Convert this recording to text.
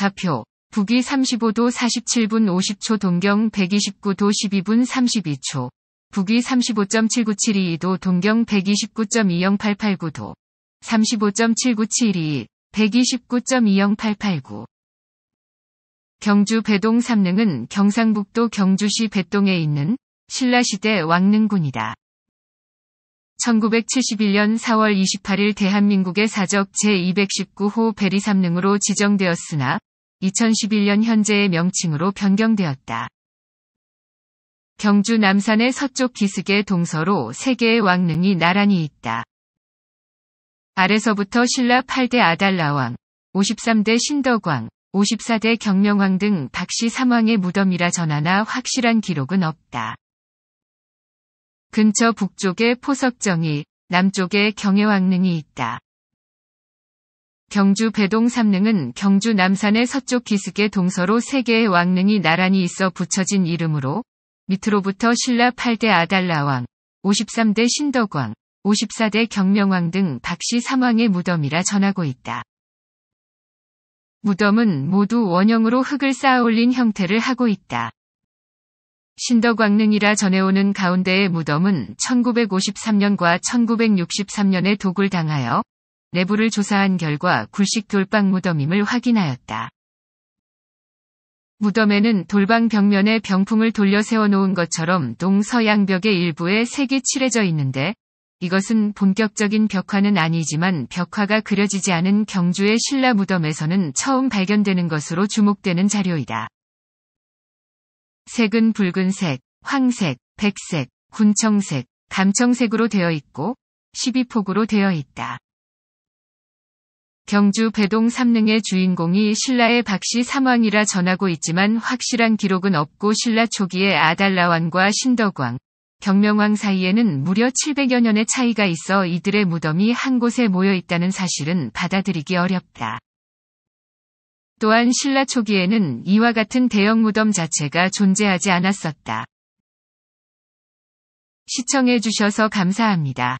좌표, 북위 35도 47분 50초 동경 129도 12분 32초, 북위 3 5 7 9 7 2도 동경 129.20889도, 35.79722, 129.20889. 경주 배동 삼릉은 경상북도 경주시 배동에 있는 신라시대 왕릉군이다. 1971년 4월 28일 대한민국의 사적 제219호 베리삼릉으로 지정되었으나 2011년 현재의 명칭으로 변경되었다. 경주 남산의 서쪽 기슭의 동서로 세계의 왕릉이 나란히 있다. 아래서부터 신라 8대 아달라왕, 53대 신덕왕, 54대 경명왕 등 박씨 3왕의 무덤이라 전하나 확실한 기록은 없다. 근처 북쪽에 포석정이, 남쪽에 경해왕릉이 있다. 경주 배동 삼릉은 경주 남산의 서쪽 기슭에 동서로 세 개의 왕릉이 나란히 있어 붙여진 이름으로 밑으로부터 신라 8대 아달라왕, 53대 신덕왕, 54대 경명왕 등 박씨 3왕의 무덤이라 전하고 있다. 무덤은 모두 원형으로 흙을 쌓아 올린 형태를 하고 있다. 신덕왕릉이라 전해오는 가운데의 무덤은 1953년과 1963년에 독을 당하여 내부를 조사한 결과 굴식 돌방 무덤임을 확인하였다. 무덤에는 돌방 벽면에 병풍을 돌려 세워놓은 것처럼 동서양벽의 일부에 색이 칠해져 있는데 이것은 본격적인 벽화는 아니지만 벽화가 그려지지 않은 경주의 신라 무덤에서는 처음 발견되는 것으로 주목되는 자료이다. 색은 붉은색, 황색, 백색, 군청색, 감청색으로 되어 있고 12폭으로 되어 있다. 경주 배동 3릉의 주인공이 신라의 박씨 삼왕이라 전하고 있지만 확실한 기록은 없고 신라 초기에 아달라왕과 신덕왕, 경명왕 사이에는 무려 700여 년의 차이가 있어 이들의 무덤이 한 곳에 모여 있다는 사실은 받아들이기 어렵다. 또한 신라 초기에는 이와 같은 대형 무덤 자체가 존재하지 않았었다. 시청해주셔서 감사합니다.